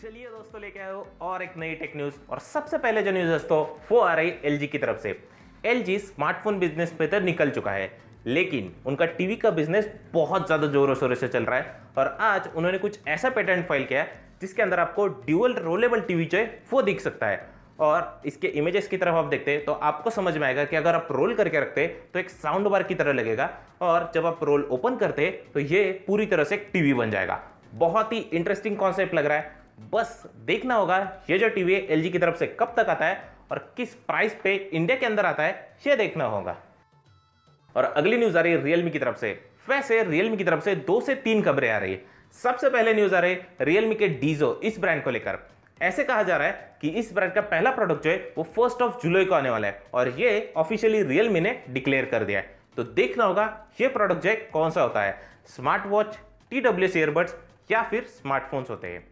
चलिए दोस्तों लेके आए और एक नई टेक न्यूज़ और सबसे पहले जो न्यूज़ दोस्तों वो आ रही एल की तरफ से एल स्मार्टफोन बिजनेस पे तो निकल चुका है लेकिन उनका टीवी का बिजनेस बहुत ज़्यादा जोरों शोरों से चल रहा है और आज उन्होंने कुछ ऐसा पेटेंट फाइल किया है जिसके अंदर आपको ड्यूअल रोलेबल टीवी जो है वो दिख सकता है और इसके इमेजेस की तरफ आप देखते हैं तो आपको समझ में आएगा कि अगर आप रोल करके रखते हैं तो एक साउंड बार की तरह लगेगा और जब आप रोल ओपन करते हैं तो ये पूरी तरह से एक टीवी बन जाएगा बहुत ही इंटरेस्टिंग कॉन्सेप्ट लग रहा है बस देखना होगा ये जो टीवी वी एल की तरफ से कब तक आता है और किस प्राइस पे इंडिया के अंदर आता है ये देखना होगा और अगली न्यूज़ आ रही है रियलमी की तरफ से वैसे रियलमी की तरफ से दो से तीन खबरें आ रही है सबसे पहले न्यूज़ आ रही है रियलमी के डीजो इस ब्रांड को लेकर ऐसे कहा जा रहा है कि इस ब्रांड का पहला प्रोडक्ट जो है वो फर्स्ट ऑफ जुलाई को आने वाला है और ये ऑफिशियली रियलमी ने डिक्लेयर कर दिया है तो देखना होगा ये प्रोडक्ट जो है कौन सा होता है smart watch T W C earbuds या फिर स्मार्टफोन्स होते हैं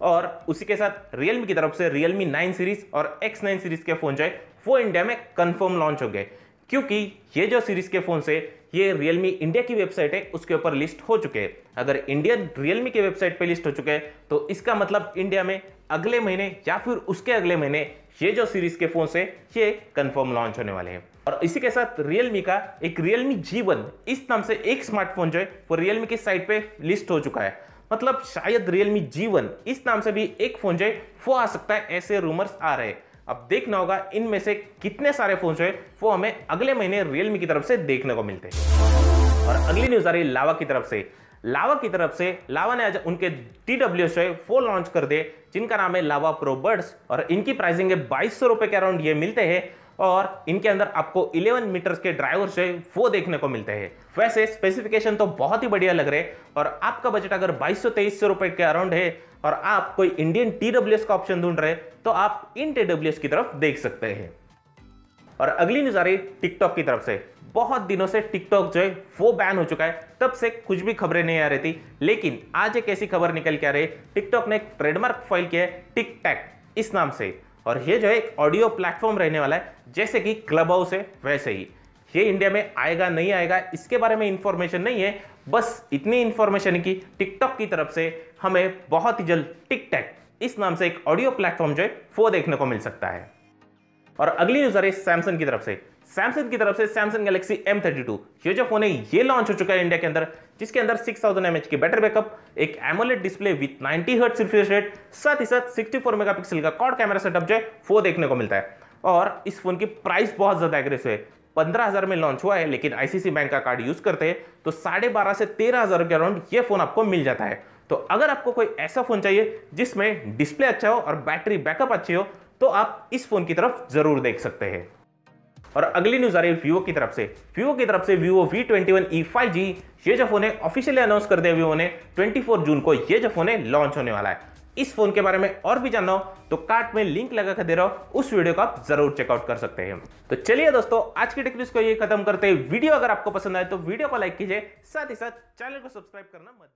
और उसी के साथ रियलमी की तरफ से रियलमी नाइन सीरीज़ और एक्स नाइन सीरीज़ के फ़ोन जो है वो इंडिया में कन्फर्म लॉन्च हो गए क्योंकि ये जो सीरीज़ के फ़ोन से ये Realme इंडिया की वेबसाइट है उसके ऊपर लिस्ट हो चुके हैं अगर इंडियन रियलमी के वेबसाइट पे लिस्ट हो चुके हैं तो इसका मतलब इंडिया में अगले महीने या फिर उसके अगले महीने ये जो सीरीज़ के फ़ोन से ये कंफर्म लॉन्च होने वाले हैं और इसी के साथ रियलमी का एक रियलमी जीवन इस नाम से एक स्मार्टफोन जो है वो रियलमी की साइट पे लिस्ट हो चुका है मतलब शायद रियलमी जीवन इस नाम से भी एक फोन जो है वो आ सकता है ऐसे रूमर्स आ रहे हैं अब देखना होगा इनमें से कितने सारे फोन जो है वो हमें अगले महीने रियलमी की तरफ से देखने को मिलते हैं और अगली न्यूज आ रही है लावा की तरफ से लावा की तरफ से लावा ने आज उनके टी डब्ल्यू जो है वो लॉन्च कर दिए जिनका नाम है लावा प्रो बर्ड्स और इनकी प्राइसिंग है बाईस सौ रुपए के अराउंड ये मिलते हैं और इनके अंदर आपको 11 मीटर्स के ड्राइवर है वो देखने को मिलते हैं वैसे स्पेसिफिकेशन तो बहुत ही बढ़िया लग रहे और आपका बजट अगर बाईस सौ रुपए के अराउंड है और आप कोई इंडियन टी का ऑप्शन ढूंढ रहे तो आप इन टी की तरफ देख सकते हैं और अगली न्यूज आ रही टिकटॉक की तरफ से बहुत दिनों से टिकटॉक जो है वो बैन हो चुका है तब से कुछ भी खबरें नहीं आ रही थी लेकिन आज एक ऐसी खबर निकल के आ रही टिकटॉक ने एक ट्रेडमार्क फाइल किया है टिक टैक इस नाम से और ये जो है एक ऑडियो प्लेटफॉर्म रहने वाला है जैसे कि क्लब हाउस है वैसे ही ये इंडिया में आएगा नहीं आएगा इसके बारे में इंफॉर्मेशन नहीं है बस इतनी इंफॉर्मेशन की टिकटॉक की तरफ से हमें बहुत ही जल्द टिकटैक इस नाम से एक ऑडियो प्लेटफॉर्म जो है वो देखने को मिल सकता है और अगली न्यूज आ रही है सैमसंग की तरफ से सैमसंग की तरफ से सैमसंग गैलेक्सी M32 ये जो फोन है ये लॉन्च हो चुका है इंडिया के अंदर जिसके अंदर 6000 थाउजेंड की बैटरी बैकअप एक AMOLED display with 90 hertz refresh rate साथ ही साथ 64 मेगापिक्सल का कॉड कैमरा सेटअप जो है वो देखने को मिलता है और इस फोन की प्राइस बहुत ज़्यादा एग्रेसिव है पंद्रह हज़ार में लॉन्च हुआ है लेकिन आईसीसी बैंक का कार्ड यूज़ करते हैं तो साढ़े बारह से तेरह हज़ार के अराउंड ये फ़ोन आपको मिल जाता है तो अगर आपको कोई ऐसा फ़ोन चाहिए जिसमें डिस्प्ले अच्छा हो और बैटरी बैकअप अच्छी हो तो आप इस फ़ोन की तरफ ज़रूर देख सकते हैं और अगली न्यूज़ आ रही है वीवो की तरफ से वीवो की तरफ से Vivo V twenty one E five G ये जो फोन है ऑफिशियली अनाउंस कर दिया वीवो ने 24 जून को ये जो फोन है लॉन्च होने वाला है इस फोन के बारे में और भी जानना हो तो कार्ट में लिंक लगा कर दे रहा हूं उस वीडियो को आप जरूर चेकआउट कर सकते हैं तो चलिए दोस्तों आज की टेक्निक्स को ये खत्म करते हैं वीडियो अगर आपको पसंद आए तो वीडियो को लाइक कीजिए साथ ही साथ चैनल को सब्सक्राइब करना मत